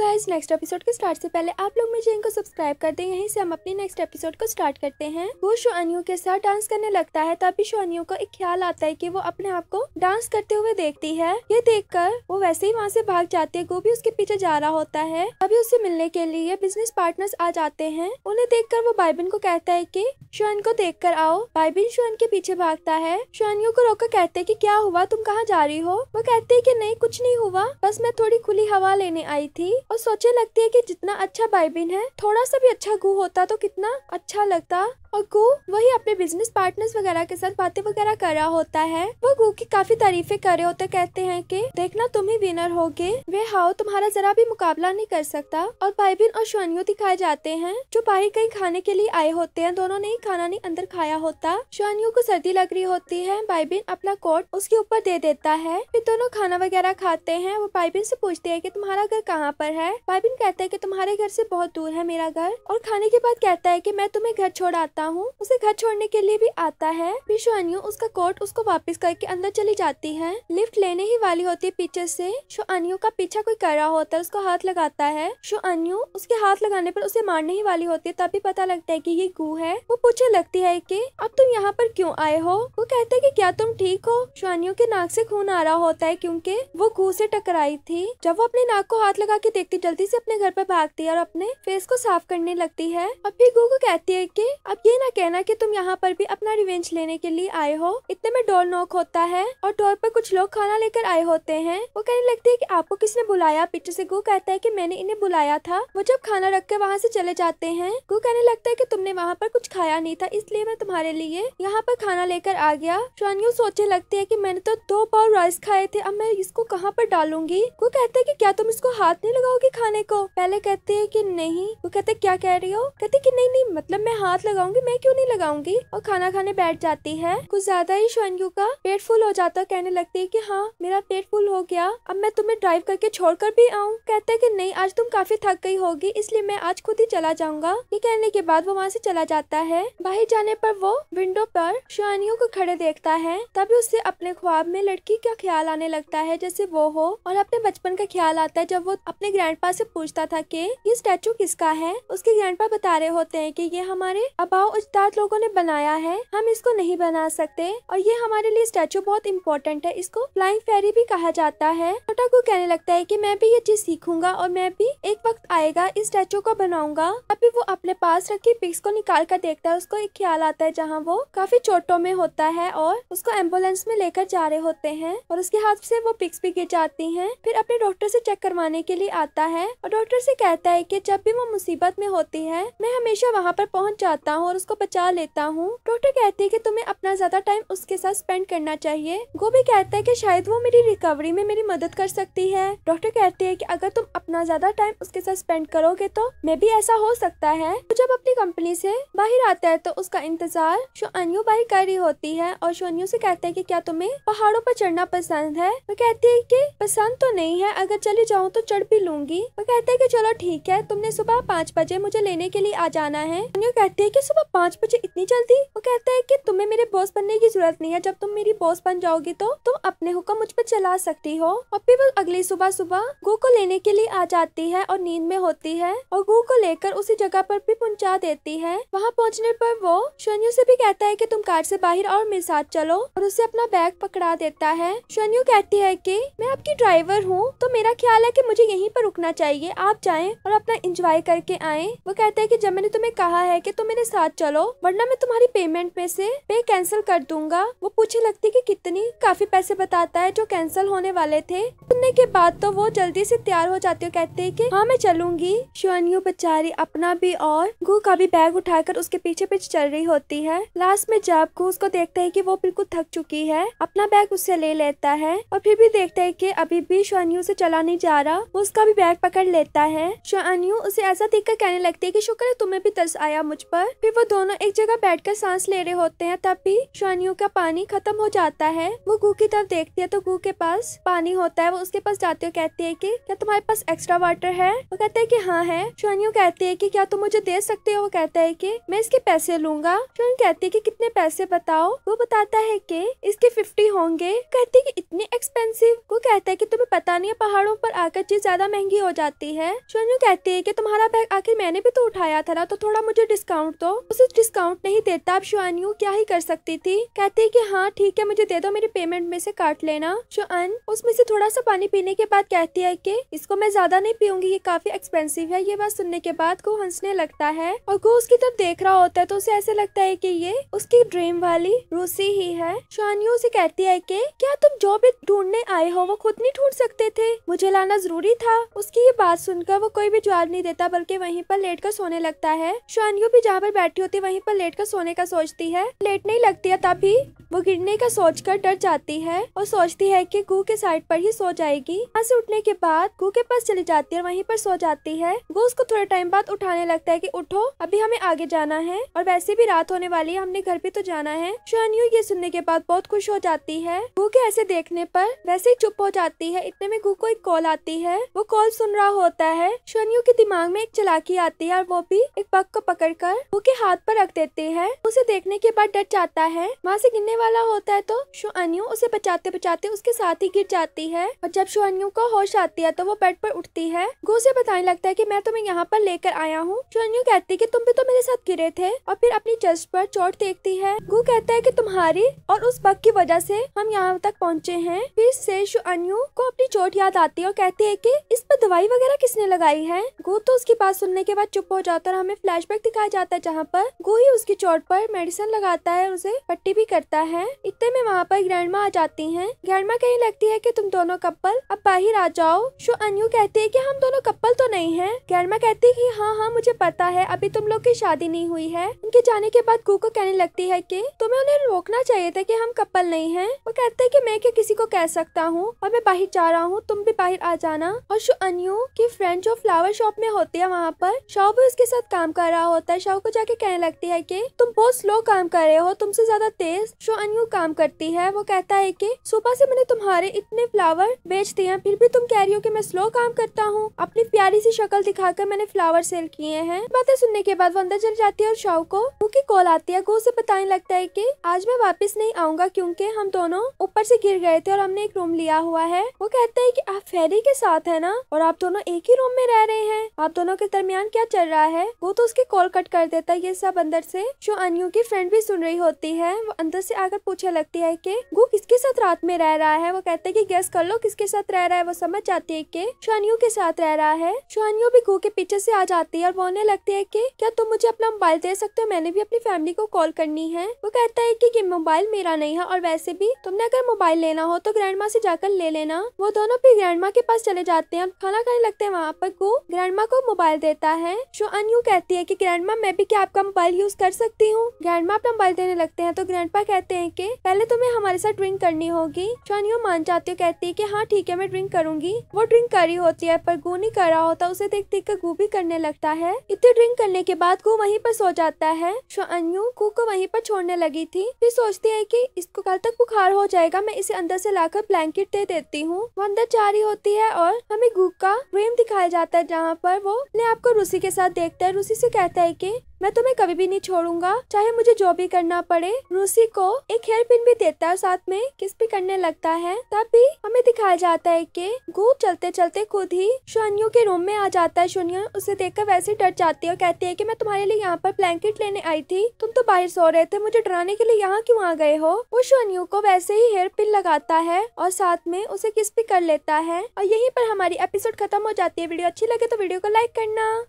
guys next episode के start से पहले आप लोग मेरे चैनल को सब्सक्राइब करते हैं यहीं से हम अपने नेक्स्ट एपिसोड को स्टार्ट करते हैं वो शोअनियो के साथ डांस करने लगता है तभी शोअनियो को एक ख्याल आता है कि वो अपने आप को डांस करते हुए देखती है ये देखकर वो वैसे ही वहाँ से भाग जाते है गोभी उसके पीछे जा रहा होता है अभी उससे मिलने के लिए बिजनेस पार्टनर आ जाते हैं उन्हें कर वो बाइबिन को कहता है की शोन को देख कर आओ बाइबिन शोन के पीछे भागता है शोनियो को रोक कहते है की क्या हुआ तुम कहाँ जा रही हो वो कहते है की नहीं कुछ नहीं हुआ बस मैं थोड़ी खुली हवा लेने आई थी और सोचे लगती है कि जितना अच्छा बाइबिन है थोड़ा सा भी अच्छा गु होता तो कितना अच्छा लगता और गो वही अपने बिजनेस पार्टनर्स वगैरह के साथ बातें वगैरह कर रहा होता है वो गो की काफी तारीफे कर रहे होते कहते हैं कि देखना तुम ही विनर होगे वे हाओ तुम्हारा जरा भी मुकाबला नहीं कर सकता और भाईबिन और शोनियो दिखाए जाते हैं जो बाहर कहीं खाने के लिए आए होते हैं दोनों ने खाना नहीं अंदर खाया होता शोनियो को सर्दी लग रही होती है भाईबिन अपना कोट उसके ऊपर दे देता है फिर दोनों खाना वगैरह खाते हैं वो भाईबिन से पूछते हैं की तुम्हारा घर कहाँ पर है भाईबिन कहते है की तुम्हारे घर से बहुत दूर है मेरा घर और खाने के बाद कहता है की मैं तुम्हें घर छोड़ आता हूँ उसे घर छोड़ने के लिए भी आता है शोअनियो उसका कोट उसको वापस करके अंदर चली जाती है लिफ्ट लेने ही वाली होती है पीछे से शोअनियो का पीछा कोई कर रहा होता है उसको हाथ लगाता है शोअनियो उसके हाथ लगाने पर उसे मारने ही वाली होती है तभी पता लगता है की ये गू है वो पूछे लगती है की अब तुम यहाँ पर क्यूँ आए हो वो कहते है की क्या तुम ठीक हो शोअनियो के नाक से खून आ रहा होता है क्योंकि वो गू से टकराई थी जब वो अपने नाक को हाथ लगा के देखती जल्दी से अपने घर पर भागती है और अपने फेस को साफ करने लगती है अब भी गू को कहती है की अब ये ना कहना कि तुम यहाँ पर भी अपना रिवेंज लेने के लिए आए हो इतने में डोर नॉक होता है और डोर पर कुछ लोग खाना लेकर आए होते हैं वो कहने लगती है कि आपको किसने बुलाया पीछे से गु कहता है कि मैंने इन्हें बुलाया था वो जब खाना रख कर वहाँ से चले जाते हैं गु कहने लगता है कि तुमने वहाँ पर कुछ खाया नहीं था इसलिए मैं तुम्हारे लिए यहाँ पर खाना लेकर आ गया शानियो सोचने लगती है की मैंने तो दो पाव राइस खाए थे अब मैं इसको कहाँ पर डालूंगी वो कहते है की क्या तुम इसको हाथ नहीं लगाओगे खाने को पहले कहते है की नहीं वो कहते क्या कह रही हो कहते की नहीं नहीं मतलब मैं हाथ लगाऊंगी लगाऊंगी मैं क्यों नहीं लगाऊंगी और खाना खाने बैठ जाती है कुछ ज्यादा ही शोनयू का पेट फुल हो जाता है कहने लगती है की हाँ मेरा पेट फुल हो गया अब मैं तुम्हें ड्राइव करके छोड़ कर भी आऊँ कहते है की नहीं आज तुम काफी थक गई होगी इसलिए मैं आज खुद ही चला जाऊंगा ये कहने के बाद वो वहाँ से चला जाता है बाहर जाने पर वो विंडो पर शिवानियों को खड़े देखता है तभी उसे अपने ख्वाब में लड़की का ख्याल आने लगता है जैसे वो हो और अपने बचपन का ख्याल आता है जब वो अपने ग्रैंडपा से पूछता था कि ये स्टैचू किसका है उसके ग्रैंडपा बता रहे होते हैं कि ये हमारे अबाओ दबाव उस्ताद लोगों ने बनाया है हम इसको नहीं बना सकते और ये हमारे लिए स्टैचू बहुत इम्पोर्टेंट है इसको फ्लाइंग फेरी भी कहा जाता है छोटा को कहने लगता है की मैं भी ये चीज सीखूंगा और मैं भी एक वक्त आएगा इस स्टैचू को बनाऊंगा अभी वो अपने पास रखी पिक्स को निकाल कर देखता है उसको एक ख्याल आता है जहाँ वो काफी चोटों में होता है और उसको एम्बुलेंस में लेकर जा रहे होते हैं और उसके हाथ से वो पिक्स भी गिर जाती हैं फिर अपने डॉक्टर से चेक करवाने के लिए आता है और डॉक्टर से कहता है कि जब भी वो मुसीबत में होती है मैं हमेशा वहाँ पर पहुँच जाता हूँ और उसको बचा लेता हूँ डॉक्टर कहती है कि तुम्हें अपना ज्यादा टाइम उसके साथ स्पेंड करना चाहिए गोभी कहता है कि शायद वो मेरी रिकवरी में मेरी मदद कर सकती है डॉक्टर कहती है कि अगर तुम अपना ज्यादा टाइम उसके साथ स्पेंड करोगे तो मैं भी ऐसा हो सकता है तो जब अपनी कंपनी से बाहर आता है तो उसका इंतजार शो शोनियो बाहर कर रही होती है और शोनियो से कहते हैं की क्या तुम्हें पहाड़ों पर चढ़ना पसंद है वो कहती है की पसंद तो नहीं है अगर चली जाऊँ तो चढ़ भी लूंगी वो कहते हैं की चलो ठीक है तुमने सुबह पाँच बजे मुझे लेने के लिए आ जाना है कहती है की सुबह पाँच बजे इतनी जल्दी वो कहता है कि तुम्हें मेरे बॉस बनने की जरूरत नहीं है जब तुम मेरी बॉस बन जाओगी तो तुम अपने हुक्म मुझ पर चला सकती हो और फिर वो अगली सुबह सुबह गो को लेने के लिए आ जाती है और नींद में होती है और गो को लेकर उसी जगह पर भी पहुँचा देती है वहाँ पहुँचने पर वो शनियो से भी कहता है की तुम कार से बाहर और मेरे साथ चलो और उसे अपना बैग पकड़ा देता है शनियो कहती है की मैं आपकी ड्राइवर हूँ तो मेरा ख्याल है की मुझे यही पर रुकना चाहिए आप जाए और अपना इंजॉय करके आए वो कहता है की जब मैंने तुम्हें कहा है की तुम मेरे साथ चलो वरना मैं तुम्हारी पेमेंट में से पे कैंसिल कर दूंगा वो पूछे लगती कि कितनी काफी पैसे बताता है जो कैंसिल होने वाले थे सुनने के बाद तो वो जल्दी से तैयार हो जाती है कहते है की हाँ मैं चलूंगी शिवन्यू बेचारी अपना भी और घू का भी बैग उठाकर उसके पीछे पीछे चल रही होती है लास्ट में जब घू उसको देखता है की वो बिल्कुल थक चुकी है अपना बैग उससे ले लेता है और फिर भी देखते है की अभी भी शिवन्यू से चला नहीं जा रहा वो उसका भी बैग पकड़ लेता है शिवन्यू उसे ऐसा कर कहने लगती है की शुक्र है तुम्हें भी तरस आया मुझ पर फिर वो दोनों एक जगह बैठकर सांस ले रहे होते हैं तब भी श्वानियों का पानी खत्म हो जाता है वो गु की तरफ देखती है तो गु के पास पानी होता है वो उसके पास जाती हुई कहती है की क्या तुम्हारे पास एक्स्ट्रा वाटर है वो कहते हैं की हाँ है श्वानियों कहती है की क्या तुम मुझे दे सकते हो वो कहता है की मैं इसके पैसे लूंगा शोन कहती है की कितने पैसे बताओ वो बताता है की इसके फिफ्टी होंगे कहती है की इतने एक्सपेंसिव वो कहता है की तुम्हें पता नहीं है पहाड़ों पर आकर चीज ज्यादा महंगी हो जाती है श्वानियों कहती है की तुम्हारा बैग आखिर मैंने भी तो उठाया था ना तो थोड़ा मुझे डिस्काउंट दो उसे डिस्काउंट नहीं देता अब शुआनियू क्या ही कर सकती थी कहती कि हाँ ठीक है मुझे दे दो मेरे पेमेंट में से काट लेना शुअन उसमें से थोड़ा सा पानी पीने के बाद कहती है कि इसको मैं ज्यादा नहीं पीऊंगी ये काफी एक्सपेंसिव है ये बात सुनने के बाद गो हंसने लगता है और गो उसकी तरफ देख रहा होता है तो उसे ऐसे लगता है की ये उसकी ड्रीम वाली रूसी ही है शुआनियू उसे कहती है की क्या तुम जो भी ढूंढने आए हो वो खुद नहीं ढूंढ सकते थे मुझे लाना जरूरी था उसकी ये बात सुनकर वो कोई भी जवाब नहीं देता बल्कि वहीं पर लेट कर सोने लगता है शानियो भी जहाँ पर बैठी ज्योति वहीं पर लेटकर सोने का सोचती है लेटने ही लगती है तभी वो गिरने का सोचकर डर जाती है और सोचती है कि गु के साइड पर ही सो जाएगी यहाँ से उठने के बाद गु के पास चली जाती है वहीं पर सो जाती है गु उसको थोड़े टाइम बाद उठाने लगता है कि उठो अभी हमें आगे जाना है और वैसे भी रात होने वाली है हमने घर भी तो जाना है शोनियो ये सुनने के बाद बहुत खुश हो जाती है गु के ऐसे देखने पर वैसे ही चुप हो जाती है इतने में गु को एक कॉल आती है वो कॉल सुन रहा होता है शोनियो के दिमाग में एक चलाकी आती है और वो भी एक पग को पकड़ कर गु के हाथ पर रख देती है उसे देखने के बाद डर जाता है वहाँ से गिरने वाला होता है तो शुअन्यू उसे बचाते बचाते उसके साथ ही गिर जाती है और जब शुअन्यू को होश आती है तो वो बेड पर उठती है गो उसे बताने लगता है की मैं तुम्हें यहाँ पर लेकर आया हूँ अनु कहती है की तुम भी तो मेरे साथ गिरे थे और फिर अपनी चेस्ट पर चोट देखती है गो कहता है की तुम्हारी और उस बग की वजह से हम यहाँ तक पहुँचे हैं फिर से शुअन्यू को अपनी चोट याद आती है और कहती है की इस पर दवाई वगैरह किसने लगाई है गो तो उसकी बात सुनने के बाद चुप हो जाता है और हमें फ्लैशबैक दिखाया जाता है जहाँ पर पर गोही उसकी चोट पर मेडिसिन लगाता है उसे पट्टी भी करता है इतने में वहाँ पर ग्रैंड आ जाती है ग्रैंड कहीं लगती है की तुम दोनों कपल अब बाहर आ जाओ शो अनु कहती है की हम दोनों कपल तो नहीं है ग्रैंड कहती है की हाँ हाँ मुझे पता है अभी तुम लोग की शादी नहीं हुई है उनके जाने के बाद गू को कहने लगती है की तुम्हें उन्हें रोकना चाहिए था की हम कपल नहीं है वो कहते है की मैं क्या किसी को कह सकता हूँ और मैं बाहर जा रहा हूँ तुम भी बाहर आ जाना और शो अनु की फ्रेंड जो फ्लावर शॉप में होती है वहाँ पर शाह भी उसके साथ काम कर रहा होता है शाह को जाके कहने लगती है कि तुम बहुत स्लो काम कर रहे हो तुमसे ज्यादा तेज शो अनु काम करती है वो कहता है कि सुबह से मैंने तुम्हारे इतने फ्लावर बेच दिए हैं फिर भी तुम कह रही हो कि मैं स्लो काम करता हूँ अपनी प्यारी सी शक्ल दिखाकर मैंने फ्लावर सेल किए हैं बातें सुनने के बाद वो अंदर चल जाती है और शाह को की कॉल आती है को उसे बताने लगता है की आज मैं वापिस नहीं आऊंगा क्यूँकी हम दोनों ऊपर से गिर गए थे और हमने एक रूम लिया हुआ है वो कहता है की आप फेरी के साथ है ना और आप दोनों एक ही रूम में रह रहे हैं आप दोनों के दरमियान क्या चल रहा है वो तो उसके कॉल कट कर देता है ये सब अंदर से जो अनियो की फ्रेंड भी सुन रही होती है वो अंदर से आकर पूछने लगती है कि वो किसके साथ रात में रह रहा है वो कहते हैं कि गैस कर लो किसके साथ रह रहा है वो समझ जाती है कि शानियो के साथ रह रहा है शानियो भी घू के पीछे से आ जाती है और बोलने लगती है की क्या तुम मुझे अपना मोबाइल दे सकते हो मैंने भी अपनी फैमिली को कॉल करनी है वो कहता है की मोबाइल मेरा नहीं है और वैसे भी तुमने अगर मोबाइल लेना हो तो ग्रैंड माँ से जाकर ले लेना वो दोनों भी ग्रैंड माँ के पास चले जाते हैं और खाना खाने लगते हैं वहाँ पर गु ग्रैंड माँ को मोबाइल देता है जो कहती है की ग्रैंड माँ मैं भी क्या आपका मोबाइल यूज कर सकती हूँ ग्रैंड अपना मोबाइल देने लगते हैं तो ग्रैंड कहते हैं की पहले तुम्हें हमारे साथ ड्रिंक करनी होगी शानियो मान जाती हूँ कहती है की हाँ ठीक है मैं ड्रिंक करूंगी वो ड्रिंक करी होती है पर गू नहीं कर रहा होता उसे देख देख कर गू भी करने लगता है इतने ड्रिंक करने के बाद गू वहीं पर सो जाता है शानियो गू को वहीं पर छोड़ने लगी थी फिर सोचती है की इसको कल तक बुखार हो जाएगा मैं इसे अंदर से लाकर ब्लैंकेट दे देती हूँ वो अंदर जा रही होती है और हमें गू का फ्रेम दिखाया जाता है जहाँ पर वो अपने आपको रूसी के साथ देखता है रूसी से कहता है की मैं तुम्हें कभी भी नहीं छोड़ूंगा चाहे मुझे जो भी करना पड़े रूसी को एक हेयर पिन भी देता है साथ में किस भी करने लगता है तभी हमें दिखाया जाता है कि गू चलते चलते खुद ही शोनियो के रूम में आ जाता है शोनियो उसे देखकर वैसे डर जाती है और कहती है की मैं तुम्हारे लिए यहाँ पर ब्लैंकेट लेने आई थी तुम तो बाहर सो रहे थे मुझे डराने के लिए यहाँ क्यूँ आ गए हो वो शोनियो को वैसे ही हेयर पिन लगाता है और साथ में उसे किस भी कर लेता है और यही पर हमारी एपिसोड खत्म हो जाती है वीडियो अच्छी लगे तो वीडियो को लाइक करना